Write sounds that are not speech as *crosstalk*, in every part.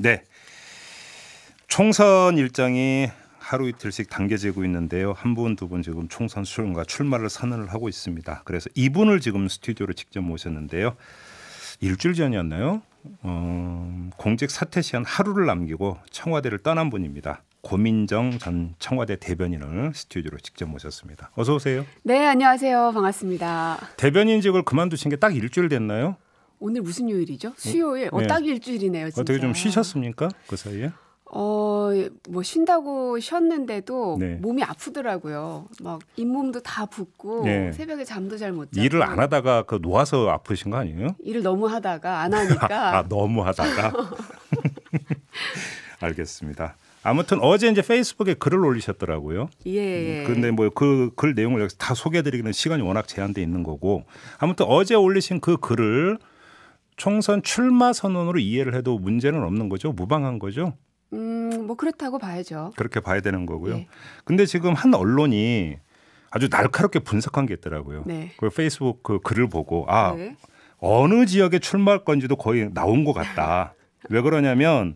네. 총선 일정이 하루 이틀씩 당겨지고 있는데요. 한 분, 두 분 지금 총선 수련과 출마를 선언을 하고 있습니다. 그래서 이분을 지금 스튜디오로 직접 모셨는데요. 일주일 전이었나요? 어, 공직 사퇴 시한 하루를 남기고 청와대를 떠난 분입니다. 고민정 전 청와대 대변인을 스튜디오로 직접 모셨습니다. 어서 오세요. 네, 안녕하세요. 반갑습니다. 대변인직을 그만두신 게 딱 일주일 됐나요? 오늘 무슨 요일이죠? 어, 수요일. 어, 예. 딱 일주일이네요. 어, 진짜. 어떻게 좀 쉬셨습니까? 그 사이에? 어, 뭐 쉰다고 쉬었는데도 네. 몸이 아프더라고요. 막 잇몸도 다 붓고 네. 새벽에 잠도 잘 못 자고. 일을 안 하다가 그 놓아서 아프신 거 아니에요? 일을 너무 하다가 안 하니까. *laughs* 아, 너무 하다가. *laughs* 알겠습니다. 아무튼 어제 이제 페이스북에 글을 올리셨더라고요. 예. 그런데 음, 뭐그 글 내용을 여기서 다 소개해드리기는 시간이 워낙 제한돼 있는 거고 아무튼 어제 올리신 그 글을 총선 출마 선언으로 이해를 해도 문제는 없는 거죠. 무방한 거죠. 음, 뭐 그렇다고 봐야죠. 그렇게 봐야 되는 거고요. 네. 근데 지금 한 언론이 아주 날카롭게 분석한 게 있더라고요. 네. 그 페이스북 그 글을 보고 아 네. 어느 지역에 출마할 건지도 거의 나온 것 같다. *laughs* 왜 그러냐면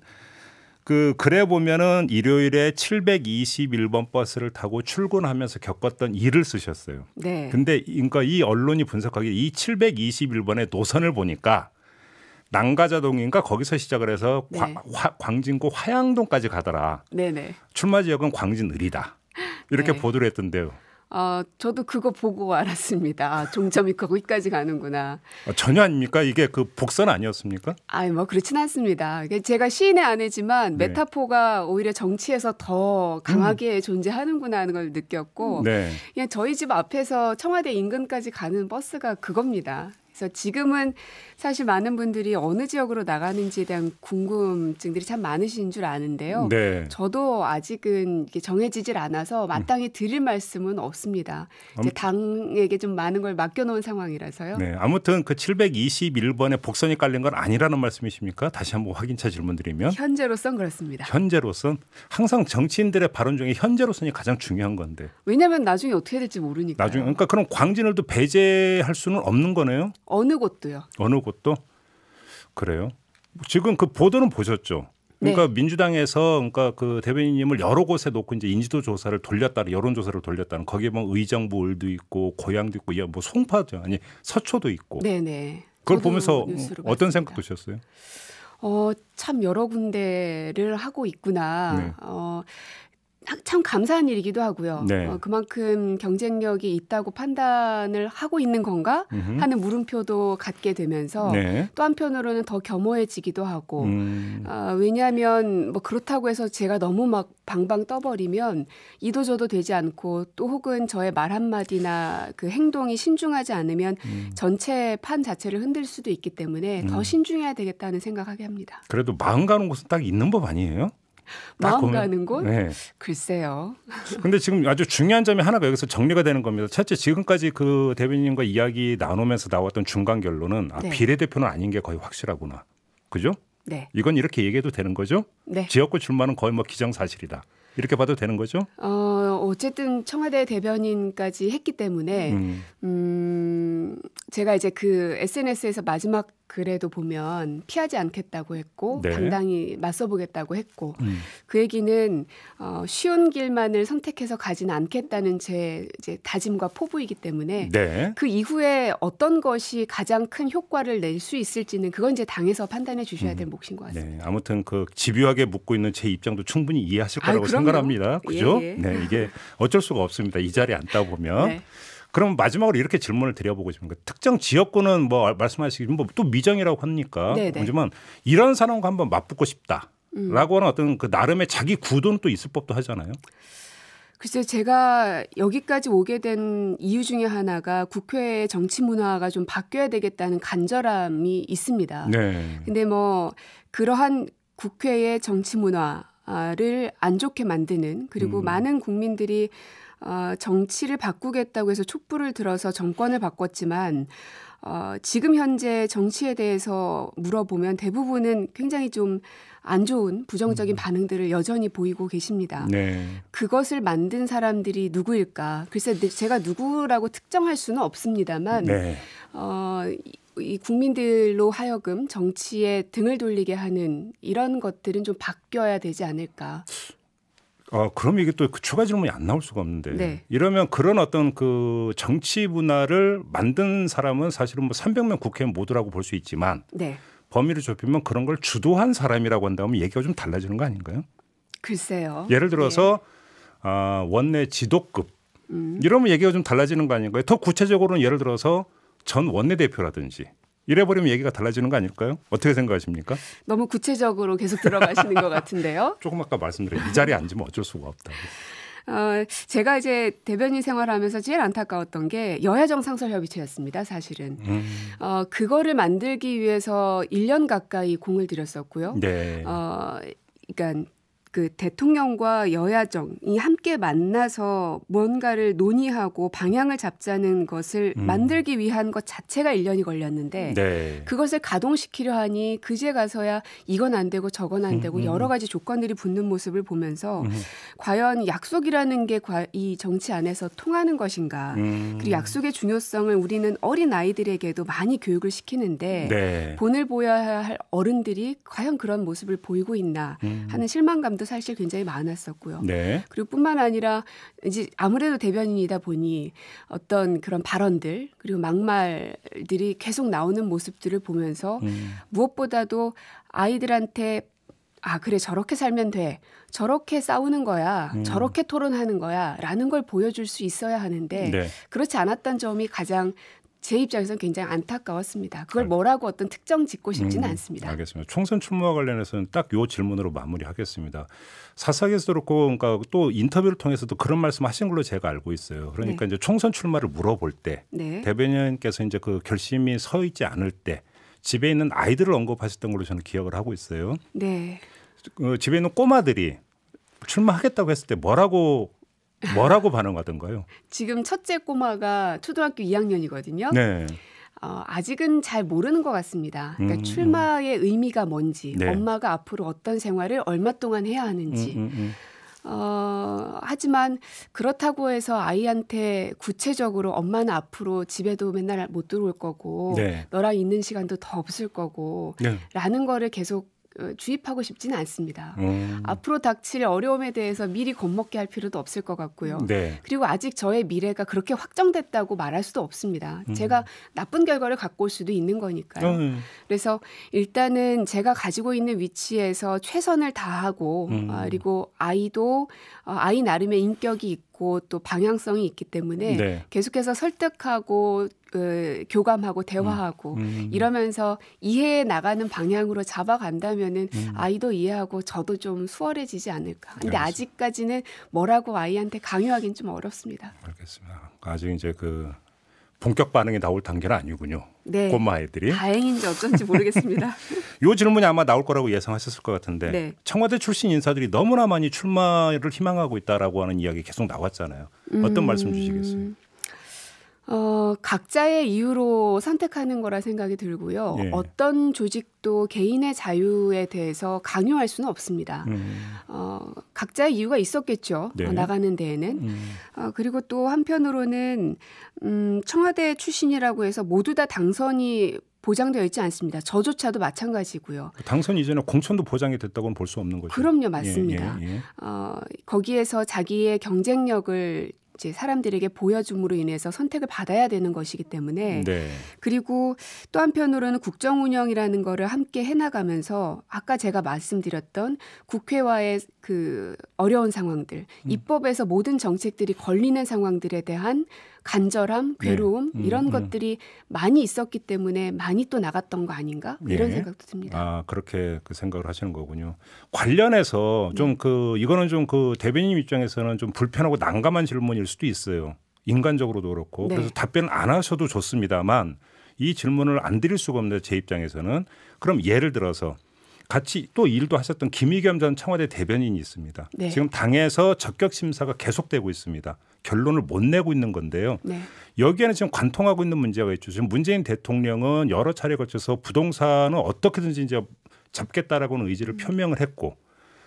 그 글에 보면은 일요일에 721번 버스를 타고 출근하면서 겪었던 일을 쓰셨어요. 네. 근데 그러니까 이 언론이 분석하기 이 721번의 노선을 보니까 난가자동인가 거기서 시작을 해서 네. 과, 화, 광진구 화양동까지 가더라. 네네. 출마 지역은 광진 을이다. 이렇게 네. 보도를 했던데요. 어, 저도 그거 보고 알았습니다. 아, 종점이 거기까지 가는구나. 아, 전혀 아닙니까? 이게 그 복선 아니었습니까? 아니, 뭐, 그렇진 않습니다. 제가 시인의 아내지만 네. 메타포가 오히려 정치에서 더 강하게 음. 존재하는구나 하는 걸 느꼈고, 네. 그냥 저희 집 앞에서 청와대 인근까지 가는 버스가 그겁니다. 그래서 지금은 사실 많은 분들이 어느 지역으로 나가는지에 대한 궁금증들이 참 많으신 줄 아는데요. 네. 저도 아직은 정해지질 않아서 마땅히 드릴 말씀은 없습니다. 이제 당에게 좀 많은 걸 맡겨놓은 상황이라서요. 네. 아무튼 그 721번에 복선이 깔린 건 아니라는 말씀이십니까? 다시 한번 확인차 질문드리면. 현재로선 그렇습니다. 현재로선 항상 정치인들의 발언 중에 현재로선이 가장 중요한 건데. 왜냐하면 나중에 어떻게 될지 모르니까. 나중에 그러니까 그럼 광진을도 배제할 수는 없는 거네요. 어느 곳도요? 어느 곳도 그래요. 지금 그 보도는 보셨죠? 그러니까 네. 민주당에서 그러니까 그 대변인님을 여러 곳에 놓고 이제 인지도 조사를 돌렸다 여론 조사를 돌렸다는 거기에 뭐 의정부 을도 있고 고향도 있고 예, 뭐송파도 아니 서초도 있고. 네네. 네. 그걸 보면서 뭐 어, 어떤 생각 드셨어요? 어, 참 여러 군데를 하고 있구나. 네. 어, 참 감사한 일이기도 하고요. 네. 어, 그만큼 경쟁력이 있다고 판단을 하고 있는 건가 음흠. 하는 물음표도 갖게 되면서 네. 또 한편으로는 더 겸허해지기도 하고 음. 어, 왜냐하면 뭐 그렇다고 해서 제가 너무 막 방방 떠버리면 이도저도 되지 않고 또 혹은 저의 말 한마디나 그 행동이 신중하지 않으면 음. 전체 판 자체를 흔들 수도 있기 때문에 음. 더 신중해야 되겠다는 생각하게 합니다. 그래도 마음 가는 곳은 딱 있는 법 아니에요? 마음 가는 곳? 네. 글쎄요. 근데 지금 아주 중요한 점이 하나가 여기서 정리가 되는 겁니다. 첫째 지금까지 그 대변인과 이야기 나누면서 나왔던 중간 결론은 아, 네. 비례대표는 아닌 게 거의 확실하구나. 그죠? 네. 이건 이렇게 얘기해도 되는 거죠? 네. 지역구 출마는 거의 뭐 기정사실이다. 이렇게 봐도 되는 거죠? 어, 어쨌든 청와대 대변인까지 했기 때문에 음, 음 제가 이제 그 SNS에서 마지막 그래도 보면 피하지 않겠다고 했고 네. 당당히 맞서보겠다고 했고 음. 그 얘기는 어, 쉬운 길만을 선택해서 가진 않겠다는 제 이제 다짐과 포부이기 때문에 네. 그 이후에 어떤 것이 가장 큰 효과를 낼 수 있을지는 그건 이제 당에서 판단해 주셔야 될 음. 몫인 것 네. 같습니다. 네. 아무튼 그 집요하게 묻고 있는 제 입장도 충분히 이해하실 아, 거라고 아유, 생각합니다. 그죠? 예, 예. 네, 이게 어쩔 수가 없습니다. 이 자리에 앉다 보면. 네. 그럼 마지막으로 이렇게 질문을 드려보고 싶은니 특정 지역구는 뭐 말씀하시기는 뭐또 미정이라고 하니까 하지만 이런 사람과 한번 맞붙고 싶다라고 음. 하는 어떤 그 나름의 자기 구도는 또 있을 법도 하잖아요. 글쎄요, 제가 여기까지 오게 된 이유 중에 하나가 국회의 정치 문화가 좀 바뀌어야 되겠다는 간절함이 있습니다. 네. 근데 뭐 그러한 국회의 정치 문화 를안 좋게 만드는 그리고 음. 많은 국민들이 어, 정치를 바꾸겠다고 해서 촛불을 들어서 정권을 바꿨지만 어, 지금 현재 정치에 대해서 물어보면 대부분은 굉장히 좀 안 좋은 부정적인 음. 반응들을 여전히 보이고 계십니다. 네. 그것을 만든 사람들이 누구일까? 글쎄 네, 제가 누구라고 특정할 수는 없습니다만 네. 어, 이 국민들로 하여금 정치에 등을 돌리게 하는 이런 것들은 좀 바뀌어야 되지 않을까. 아, 그럼 이게 또그 추가 질문이 안 나올 수가 없는데 네. 이러면 그런 어떤 그 정치 문화를 만든 사람은 사실은 뭐 300명 국회의원 모두라고 볼 수 있지만 네. 범위를 좁히면 그런 걸 주도한 사람이라고 한다면 얘기가 좀 달라지는 거 아닌가요? 글쎄요. 예를 들어서 네. 아, 원내 지도급 음. 이러면 얘기가 좀 달라지는 거 아닌가요? 더 구체적으로는 예를 들어서 전 원내대표라든지 이래버리면 얘기가 달라지는 거 아닐까요? 어떻게 생각하십니까? 너무 구체적으로 계속 들어가시는 것 같은데요. *laughs* 조금 아까 말씀드린 이 자리에 앉으면 어쩔 수가 없다고. 어, 제가 이제 대변인 생활하면서 제일 안타까웠던 게 여야정 상설협의체였습니다, 사실은. 음. 어, 그거를 만들기 위해서 1년 가까이 공을 들였었고요. 네. 어, 그러니까 그 대통령과 여야정이 함께 만나서 뭔가를 논의하고 방향을 잡자는 것을 음. 만들기 위한 것 자체가 1년이 걸렸는데 네. 그것을 가동시키려 하니 그제 가서야 이건 안 되고 저건 안 되고 음. 음, 음. 여러 가지 조건들이 붙는 모습을 보면서 음. 과연 약속이라는 게 이 정치 안에서 통하는 것인가 음. 그리고 약속의 중요성을 우리는 어린 아이들에게도 많이 교육을 시키는데 네. 본을 보여야 할 어른들이 과연 그런 모습을 보이고 있나 하는 실망감도 경우도 사실 굉장히 많았었고요. 네. 그리고 뿐만 아니라 이제 아무래도 대변인이다 보니 어떤 그런 발언들 그리고 막말들이 계속 나오는 모습들을 보면서 음. 무엇보다도 아이들한테 아 그래 저렇게 살면 돼 저렇게 싸우는 거야 음. 저렇게 토론하는 거야라는 걸 보여줄 수 있어야 하는데 네. 그렇지 않았던 점이 가장 제 입장에서는 굉장히 안타까웠습니다. 그걸 아. 뭐라고 어떤 특정 짓고 싶지는 음, 않습니다. 알겠습니다. 총선 출마와 관련해서는 딱 요 질문으로 마무리하겠습니다. 사석에서도 그렇고 그러니까 또 인터뷰를 통해서도 그런 말씀하신 걸로 제가 알고 있어요. 그러니까 네. 이제 총선 출마를 물어볼 때 네. 대변인께서 이제 그 결심이 서 있지 않을 때 집에 있는 아이들을 언급하셨던 걸로 저는 기억을 하고 있어요. 네. 그 집에 있는 꼬마들이 출마하겠다고 했을 때 뭐라고 뭐라고 반응하던가요? 지금 첫째 꼬마가 초등학교 2학년이거든요. 네. 어, 아직은 잘 모르는 것 같습니다. 그러니까 음, 출마의 음. 의미가 뭔지, 네. 엄마가 앞으로 어떤 생활을 얼마 동안 해야 하는지. 음, 음, 음, 어, 하지만 그렇다고 해서 아이한테 구체적으로 엄마는 앞으로 집에도 맨날 못 들어올 거고, 네. 너랑 있는 시간도 더 없을 거고, 네. 라는 거를 계속 어, 주입하고 싶지는 않습니다. 음. 앞으로 닥칠 어려움에 대해서 미리 겁먹게 할 필요도 없을 것 같고요. 네. 그리고 아직 저의 미래가 그렇게 확정됐다고 말할 수도 없습니다. 음. 제가 나쁜 결과를 갖고 올 수도 있는 거니까요. 음. 그래서 일단은 제가 가지고 있는 위치에서 최선을 다하고 음. 아, 그리고 아이도 어, 아이 나름의 인격이 있고 있고 또 방향성이 있기 때문에 네. 계속해서 설득하고 그, 교감하고 대화하고 음. 음. 이러면서 이해해 나가는 방향으로 잡아간다면은 음. 아이도 이해하고 저도 좀 수월해지지 않을까. 근데 알겠습니다. 아직까지는 뭐라고 아이한테 강요하기는 좀 어렵습니다. 알겠습니다. 아직 이제 그 본격 반응이 나올 단계는 아니군요. 네. 꼬마 아들이 다행인지 어쩐지 모르겠습니다. *laughs* 요 질문이 아마 나올 거라고 예상하셨을 것 같은데 네. 청와대 출신 인사들이 너무나 많이 출마를 희망하고 있다라고 하는 이야기 계속 나왔잖아요. 어떤 음... 말씀 주시겠어요? 음, 어, 각자의 이유로 선택하는 거라 생각이 들고요. 예. 어떤 조직도 개인의 자유에 대해서 강요할 수는 없습니다. 음. 어, 각자의 이유가 있었겠죠. 네. 나가는 데에는. 음. 어, 그리고 또 한편으로는 음, 청와대 출신이라고 해서 모두 다 당선이 보장되어 있지 않습니다. 저조차도 마찬가지고요. 당선 이전에 공천도 보장이 됐다고는 볼 수 없는 거죠. 그럼요, 맞습니다. 예, 예, 예. 어, 거기에서 자기의 경쟁력을 이제 사람들에게 보여줌으로 인해서 선택을 받아야 되는 것이기 때문에 네. 그리고 또 한편으로는 국정 운영이라는 거를 함께 해나가면서 아까 제가 말씀드렸던 국회와의 그 어려운 상황들, 음. 입법에서 모든 정책들이 걸리는 상황들에 대한 간절함, 네. 괴로움 예. 음, 이런 음. 것들이 많이 있었기 때문에 많이 또 나갔던 거 아닌가 예. 이런 생각도 듭니다. 아 그렇게 그 생각을 하시는 거군요. 관련해서 네. 좀그 이거는 좀 그 대변인 입장에서는 좀 불편하고 난감한 질문일 수도 있어요. 인간적으로도 그렇고 네. 그래서 답변 안 하셔도 좋습니다만 이 질문을 안 드릴 수가 없는데 제 입장에서는 그럼 예를 들어서 같이 또 일도 하셨던 김의겸 전 청와대 대변인이 있습니다. 네. 지금 당에서 적격 심사가 계속되고 있습니다. 결론을 못 내고 있는 건데요. 네. 여기에는 지금 관통하고 있는 문제가 있죠. 지금 문재인 대통령은 여러 차례 걸쳐서 부동산은 어떻게든지 이제 잡겠다라고는 의지를 음. 표명을 했고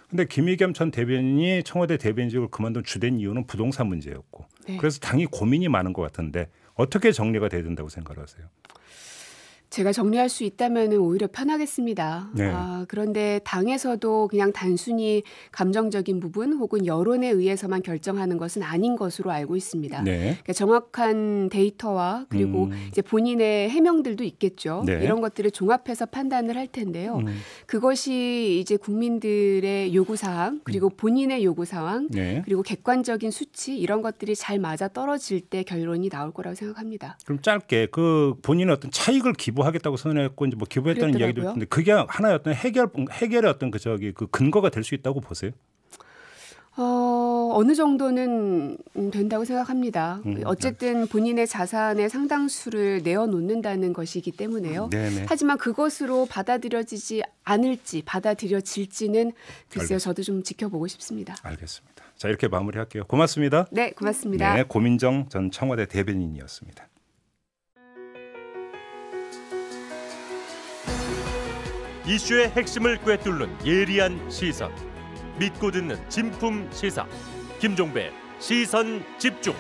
근데 김의겸 전 대변인이 청와대 대변인직을 그만둔 주된 이유는 부동산 문제였고 네. 그래서 당이 고민이 많은 것 같은데 어떻게 정리가 돼야 된다고 생각하세요? 제가 정리할 수 있다면 오히려 편하겠습니다. 네. 아, 그런데 당에서도 그냥 단순히 감정적인 부분 혹은 여론에 의해서만 결정하는 것은 아닌 것으로 알고 있습니다. 네. 그러니까 정확한 데이터와 그리고 음. 이제 본인의 해명들도 있겠죠. 네. 이런 것들을 종합해서 판단을 할 텐데요. 음. 그것이 이제 국민들의 요구 사항 음. 그리고 본인의 요구 사항 네. 그리고 객관적인 수치 이런 것들이 잘 맞아 떨어질 때 결론이 나올 거라고 생각합니다. 그럼 짧게 그 본인의 어떤 차익을 기본 기부하겠다고 선언했고 이제 뭐 기부했다는 이야기도 있는데 그게 하나의 어떤 해결 해결의 어떤 그 저기 그 근거가 될 수 있다고 보세요? 어, 어느 정도는 된다고 생각합니다. 음, 네. 어쨌든 본인의 자산의 상당수를 내어놓는다는 것이기 때문에요. 음, 네네. 하지만 그것으로 받아들여지지 않을지 받아들여질지는 글쎄요, 저도 좀 지켜보고 싶습니다. 알겠습니다. 자 이렇게 마무리할게요. 고맙습니다. 네, 고맙습니다. 네, 고민정 전 청와대 대변인이었습니다. 이슈의 핵심을 꿰뚫는 예리한 시선, 믿고 듣는 진품 시사, 김종배 시선 집중.